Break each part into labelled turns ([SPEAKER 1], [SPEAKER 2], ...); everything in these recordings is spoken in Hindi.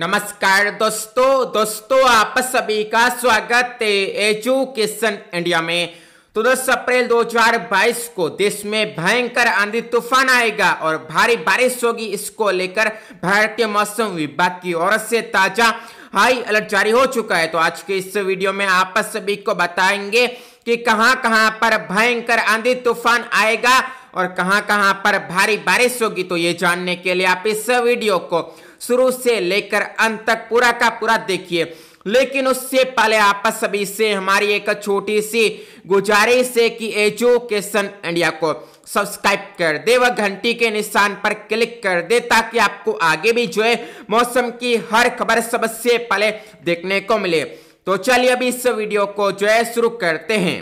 [SPEAKER 1] नमस्कार दोस्तों दोस्तों आप सभी का स्वागत है एजुकेशन इंडिया में तो दस अप्रैल 2022 को देश में भयंकर आंधी तूफान आएगा और भारी बारिश होगी इसको लेकर भारतीय मौसम विभाग की ओर से ताजा हाई अलर्ट जारी हो चुका है तो आज के इस वीडियो में आप सभी को बताएंगे कि कहां कहां पर भयंकर आंधी तूफान आएगा और कहां कहां पर भारी बारिश होगी तो ये जानने के लिए आप इस वीडियो को शुरू से लेकर अंत तक पूरा का पूरा देखिए लेकिन उससे पहले आपस सभी से हमारी एक छोटी सी गुजारिश है कि एजुकेशन इंडिया को सब्सक्राइब कर दे व घंटी के निशान पर क्लिक कर दे ताकि आपको आगे भी जो है मौसम की हर खबर सबसे पहले देखने को मिले तो चलिए अभी इस वीडियो को जो है शुरू करते हैं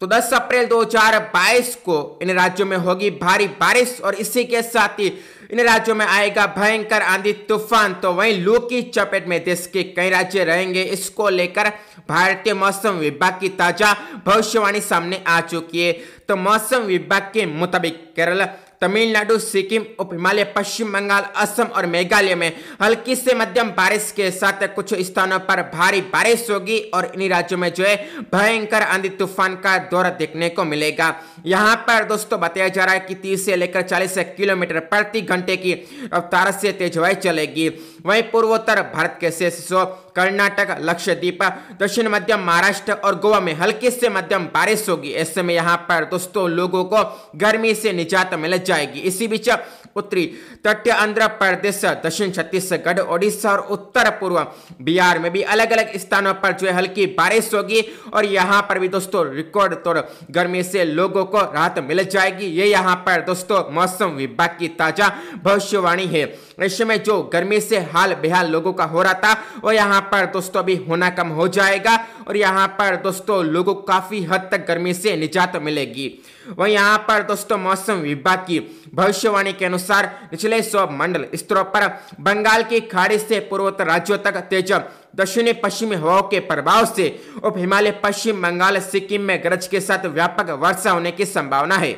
[SPEAKER 1] तो 10 अप्रैल 2022 को इन राज्यों में होगी भारी बारिश और इसी के साथ ही इन राज्यों में आएगा भयंकर आंधी तूफान तो वहीं लू की चपेट में देश के कई राज्य रहेंगे इसको लेकर भारतीय मौसम विभाग की ताजा भविष्यवाणी सामने आ चुकी है तो मौसम विभाग के मुताबिक केरल तमिलनाडु सिक्किम उप हिमालय पश्चिम बंगाल असम और मेघालय में हल्की से मध्यम बारिश के साथ कुछ स्थानों पर भारी बारिश होगी और इन्हीं राज्यों में जो है भयंकर आंधी तूफान का दौर देखने को मिलेगा यहाँ पर दोस्तों बताया जा रहा है कि तीस से लेकर चालीस किलोमीटर प्रति घंटे की रफ्तार से तेज हवाएं चलेगी वहीं पूर्वोत्तर भारत के शेष कर्नाटक लक्षद्वीप दक्षिण मध्य महाराष्ट्र और गोवा में हल्की से मध्यम बारिश होगी ऐसे में यहाँ पर दोस्तों लोगों को गर्मी से निजात मिल जाएगी इसी बीच उत्तरी तटीय आंध्र प्रदेश दक्षिण छत्तीसगढ़ ओडिशा और उत्तर पूर्व बिहार में भी अलग अलग स्थानों पर जो है हल्की बारिश होगी और यहाँ पर भी दोस्तों रिकॉर्ड तोड़ गर्मी से लोगों को राहत मिल जाएगी ये यहाँ पर दोस्तों मौसम विभाग की ताजा भविष्यवाणी है ऐसे में जो गर्मी से हाल बेहाल लोगों का हो रहा था वो यहाँ पर दोस्तों अभी होना कम हो जाएगा और यहाँ पर दोस्तों लोगों को काफ़ी हद तक गर्मी से निजात मिलेगी वहीं यहाँ पर दोस्तों मौसम विभाग की भविष्यवाणी के अनुसार निचले सौ मंडल स्तरों पर बंगाल की खाड़ी से पूर्वोत्तर राज्यों तक तेज दक्षिणी पश्चिमी हवाओं के प्रभाव से उप हिमालय पश्चिम बंगाल सिक्किम में गरज के साथ व्यापक वर्षा होने की संभावना है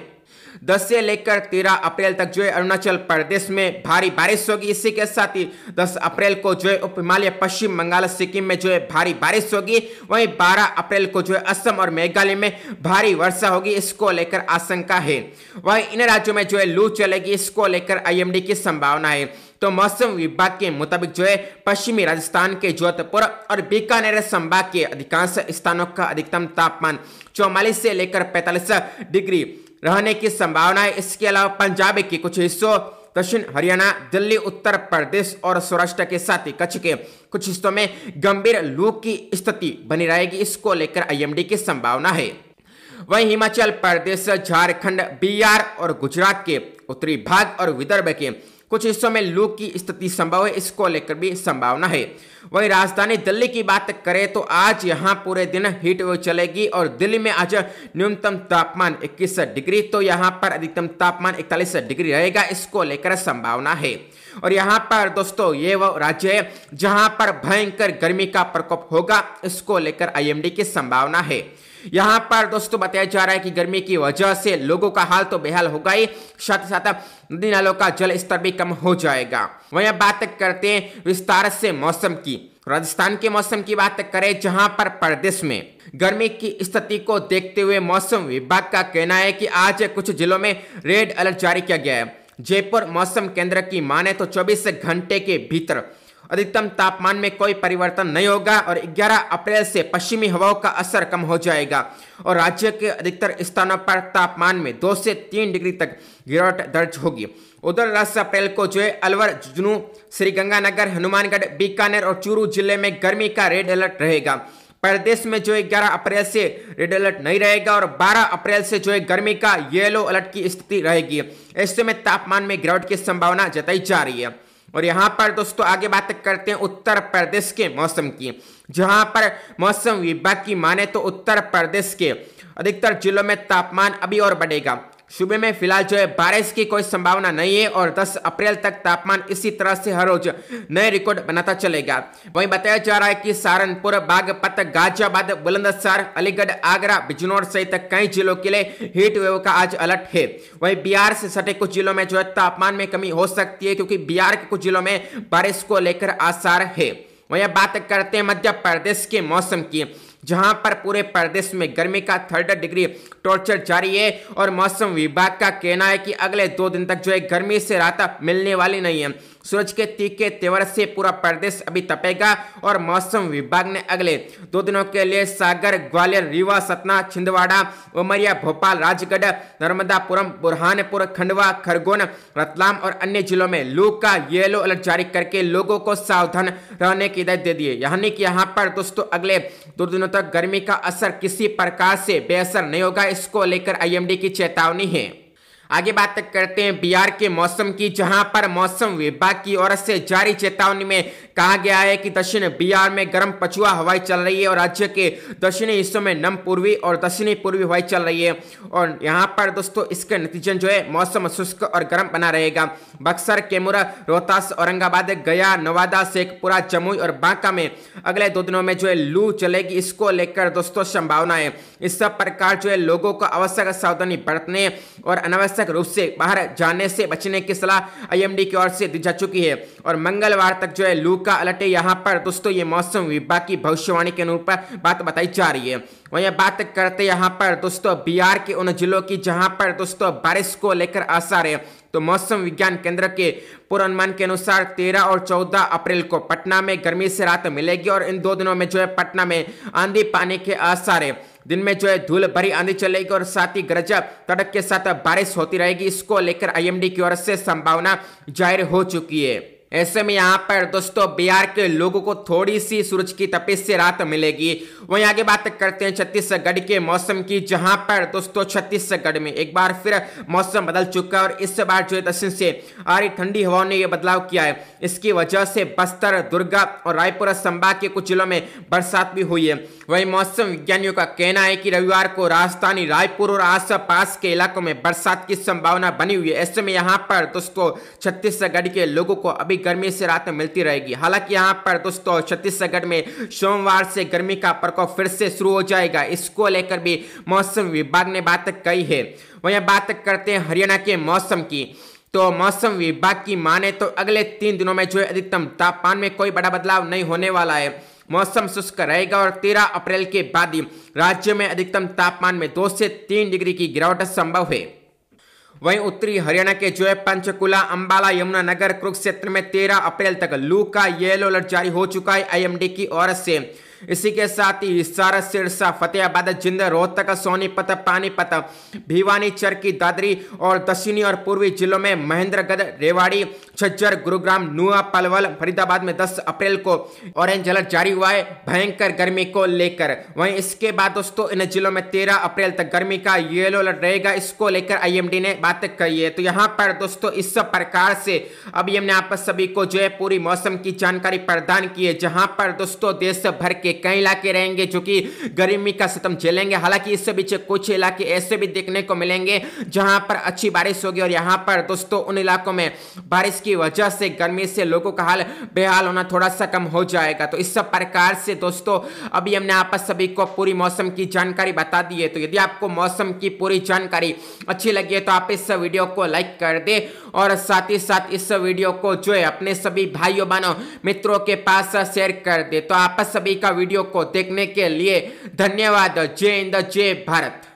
[SPEAKER 1] 10 से लेकर 13 अप्रैल तक जो है अरुणाचल प्रदेश में भारी बारिश होगी इसी के साथ ही 10 अप्रैल को जो है उप हिमालय पश्चिम बंगाल सिक्किम में जो है भारी बारिश होगी वहीं 12 अप्रैल को जो है असम और मेघालय में भारी वर्षा होगी इसको लेकर आशंका है वहीं इन राज्यों में जो है लू चलेगी इसको लेकर आई की संभावना है तो मौसम विभाग के मुताबिक जो है पश्चिमी राजस्थान के जोधपुर और बीकानेर संभाग के अधिकांश स्थानों का अधिकतम तापमान चौवालीस से लेकर पैंतालीस डिग्री रहने की संभावना है इसके अलावा पंजाब के कुछ हिस्सों दक्षिण हरियाणा दिल्ली उत्तर प्रदेश और सौराष्ट्र के साथ ही कच्छ के कुछ हिस्सों में गंभीर लू की स्थिति बनी रहेगी इसको लेकर आईएमडी की संभावना है वहीं हिमाचल प्रदेश झारखंड बिहार और गुजरात के उत्तरी भाग और विदर्भ के कुछ हिस्सों में लू की स्थिति संभव है इसको लेकर भी संभावना है वहीं राजधानी दिल्ली की बात करें तो आज यहाँ पूरे दिन हीट वेव चलेगी और दिल्ली में आज न्यूनतम तापमान 21 डिग्री तो यहाँ पर अधिकतम तापमान 41 डिग्री रहेगा इसको लेकर संभावना है और यहाँ पर दोस्तों ये वो राज्य है जहां पर भयंकर गर्मी का प्रकोप होगा इसको लेकर आईएमडी की संभावना है यहां पर दोस्तों बताया जा रहा है कि गर्मी की वजह से लोगों का हाल तो बेहाल होगा ही साथ ही साथ नदी नालों का जल स्तर भी कम हो जाएगा वहीं बात करते हैं विस्तार से मौसम की राजस्थान के मौसम की बात करें जहां पर प्रदेश में गर्मी की स्थिति को देखते हुए मौसम विभाग का कहना है कि आज कुछ जिलों में रेड अलर्ट जारी किया गया है जयपुर मौसम केंद्र की माने तो 24 घंटे के भीतर अधिकतम तापमान में कोई परिवर्तन नहीं होगा और 11 अप्रैल से पश्चिमी हवाओं का असर कम हो जाएगा और राज्य के अधिकतर स्थानों पर तापमान में दो से तीन डिग्री तक गिरावट दर्ज होगी उधर दस अप्रैल को जो है अलवर जुनू श्रीगंगानगर हनुमानगढ़ बीकानेर और चूरू जिले में गर्मी का रेड अलर्ट रहेगा प्रदेश में जो है ग्यारह अप्रैल से रेड अलर्ट नहीं रहेगा और 12 अप्रैल से जो है गर्मी का येलो अलर्ट की स्थिति रहेगी ऐसे में तापमान में गिरावट की संभावना जताई जा रही है और यहाँ पर दोस्तों आगे बात करते हैं उत्तर प्रदेश के मौसम की जहाँ पर मौसम विभाग की माने तो उत्तर प्रदेश के अधिकतर जिलों में तापमान अभी और बढ़ेगा सुबह में फिलहाल जो है बारिश की कोई संभावना नहीं है और 10 अप्रैल तक तापमान इसी तरह से हर रोज नए रिकॉर्ड बनाता चलेगा वहीं बताया जा रहा है कि सहारनपुर बागपत गाजियाबाद बुलंदसर अलीगढ़ आगरा बिजनौर सहित कई जिलों के लिए हीट वेव का आज अलर्ट है वहीं बिहार से सटे कुछ जिलों में जो है तापमान में कमी हो सकती है क्योंकि बिहार के कुछ जिलों में बारिश को लेकर आसार है वहीं बात करते हैं मध्य प्रदेश के मौसम की जहां पर पूरे प्रदेश में गर्मी का थर्ड डिग्री टॉर्चर जारी है और मौसम विभाग का कहना है कि अगले दो दिन तक जो है गर्मी से राहत मिलने वाली नहीं है सूरज के तीखे तेवर से पूरा प्रदेश अभी तपेगा और मौसम विभाग ने अगले दो दिनों के लिए सागर ग्वालियर रीवा सतना छिंदवाड़ा उमरिया भोपाल राजगढ़ नर्मदापुरम बुरहानपुर खंडवा खरगोन रतलाम और अन्य जिलों में लू का येलो अलर्ट जारी करके लोगों को सावधान रहने की हिदायत दे दी यानी कि यहाँ पर दोस्तों अगले दो दिनों तक गर्मी का असर किसी प्रकार से बेअसर नहीं होगा इसको लेकर आई की चेतावनी है आगे बात करते हैं बिहार के मौसम की जहां पर मौसम विभाग की ओर से जारी चेतावनी में कहा गया है कि दक्षिण बिहार में गर्म पछुआ हवाएं चल रही है और राज्य के दक्षिणी हिस्सों में नम पूर्वी और दक्षिणी पूर्वी हवाएं चल रही है और यहाँ पर दोस्तों इसके नतीजन जो है मौसम शुष्क और गर्म बना रहेगा बक्सर कैमूरा रोहतास औरंगाबाद गया नवादा शेखपुरा जमुई और बांका में अगले दो दिनों में जो है लू चलेगी इसको लेकर दोस्तों संभावना है इस सब प्रकार जो है लोगों को आवश्यक सावधानी बरतने और अनावश्यक रूप से बाहर जाने से बचने की सलाह आईएमडी की ओर से दी जा चुकी है और मंगलवार तक जो है लू का अलर्ट है यहाँ पर दोस्तों ये मौसम विभाग की भविष्यवाणी के अनुरूप बात बताई जा रही है वहीं बात करते यहाँ पर दोस्तों बिहार के उन जिलों की जहाँ पर दोस्तों बारिश को लेकर आसार है तो मौसम विज्ञान केंद्र के पूर्वानुमान के अनुसार 13 और 14 अप्रैल को पटना में गर्मी से राहत मिलेगी और इन दो दिनों में जो है पटना में आंधी पानी के आसार है दिन में जो है धूल भरी आंधी चलेगी और साथ ही गरजब तड़क के साथ बारिश होती रहेगी इसको लेकर आईएमडी की ओर से संभावना जाहिर हो चुकी है ऐसे में यहाँ पर दोस्तों बिहार के लोगों को थोड़ी सी सूरज की तपिश से राहत मिलेगी वहीं आगे बात करते हैं छत्तीसगढ़ के मौसम की जहां पर दोस्तों छत्तीसगढ़ में एक बार फिर मौसम बदल चुका है और इस बार जो है दक्षिण से आ रही ठंडी हवाओं ने यह बदलाव किया है इसकी वजह से बस्तर दुर्गा और रायपुर संभाग के कुछ जिलों में बरसात भी हुई है वही मौसम विज्ञानियों का कहना है कि रविवार को राजधानी रायपुर और आस पास के इलाकों में बरसात की संभावना बनी हुई है ऐसे में यहाँ पर दोस्तों छत्तीसगढ़ के लोगों को अभी गर्मी से रात मिलती रहेगी हालांकि यहाँ पर दोस्तों छत्तीसगढ़ में सोमवार से गर्मी का प्रकोप फिर से शुरू हो जाएगा इसको लेकर भी मौसम विभाग ने बात कही है वहीं बात करते हैं हरियाणा के मौसम की तो मौसम विभाग की माने तो अगले तीन दिनों में जो है अधिकतम तापमान में कोई बड़ा बदलाव नहीं होने वाला है मौसम शुष्क रहेगा और तेरह अप्रैल के बाद ही राज्य में अधिकतम तापमान में दो से तीन डिग्री की गिरावट संभव है वहीं उत्तरी हरियाणा के जो है पंचकुला अंबाला यमुनानगर कुरुक्षेत्र में तेरह अप्रैल तक लू का येलो अलर्ट जारी हो चुका है आईएमडी की ओर से इसी के साथ ही सारा सिरसा फतेहाबाद जिंद रोहतक सोनीपत पानीपत भिवानी चरकी दादरी और दक्षिणी और पूर्वी जिलों में महेंद्रगढ़ रेवाड़ी छज्जर गुरुग्राम नुआ पलवल फरीदाबाद में 10 अप्रैल को ऑरेंज अलर्ट जारी हुआ है भयंकर गर्मी को लेकर वहीं इसके बाद दोस्तों इन जिलों में तेरह अप्रैल तक गर्मी का येलो अलर्ट रहेगा इसको लेकर आई ने बात कही है तो यहाँ पर दोस्तों इस प्रकार से अभी हमने आप सभी को जो है पूरी मौसम की जानकारी प्रदान की है जहां पर दोस्तों देश भर के के कई इलाके रहेंगे जो कि गर्मी का सितम झेलेंगे हालांकि इससे पीछे कुछ इलाके ऐसे भी देखने को मिलेंगे जहां पर अच्छी बारिश होगी और यहां पर दोस्तों उन इलाकों में बारिश की वजह से गर्मी से लोगों का हाल बेहाल होना थोड़ा सा कम हो जाएगा तो इस प्रकार से दोस्तों अभी हमने आप सभी को पूरी मौसम की जानकारी बता दी है तो यदि आपको मौसम की पूरी जानकारी अच्छी लगी है तो आप इस वीडियो को लाइक कर दे और साथ ही साथ इस वीडियो को जो है अपने सभी भाइयों बहनों मित्रों के पास शेयर कर दे तो आप सभी का वीडियो को देखने के लिए धन्यवाद जय हिंद जय भारत